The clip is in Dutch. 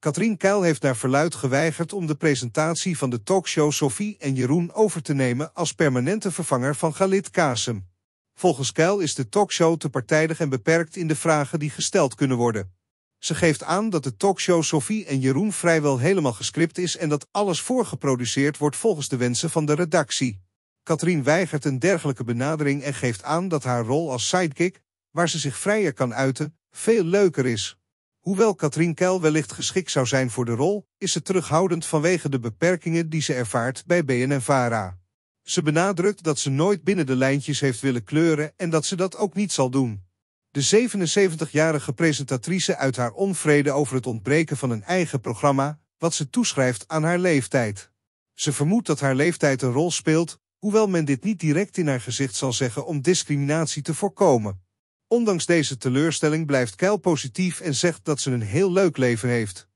Katrien Keil heeft naar verluid geweigerd om de presentatie van de talkshow Sophie en Jeroen over te nemen als permanente vervanger van Galit Kasem. Volgens Keil is de talkshow te partijdig en beperkt in de vragen die gesteld kunnen worden. Ze geeft aan dat de talkshow Sophie en Jeroen vrijwel helemaal gescript is en dat alles voorgeproduceerd wordt volgens de wensen van de redactie. Katrien weigert een dergelijke benadering en geeft aan dat haar rol als sidekick, waar ze zich vrijer kan uiten, veel leuker is. Hoewel Katrien Keil wellicht geschikt zou zijn voor de rol, is ze terughoudend vanwege de beperkingen die ze ervaart bij BNNVARA. Ze benadrukt dat ze nooit binnen de lijntjes heeft willen kleuren en dat ze dat ook niet zal doen. De 77-jarige presentatrice uit haar onvrede over het ontbreken van een eigen programma, wat ze toeschrijft aan haar leeftijd. Ze vermoedt dat haar leeftijd een rol speelt, hoewel men dit niet direct in haar gezicht zal zeggen om discriminatie te voorkomen. Ondanks deze teleurstelling blijft Keil positief en zegt dat ze een heel leuk leven heeft.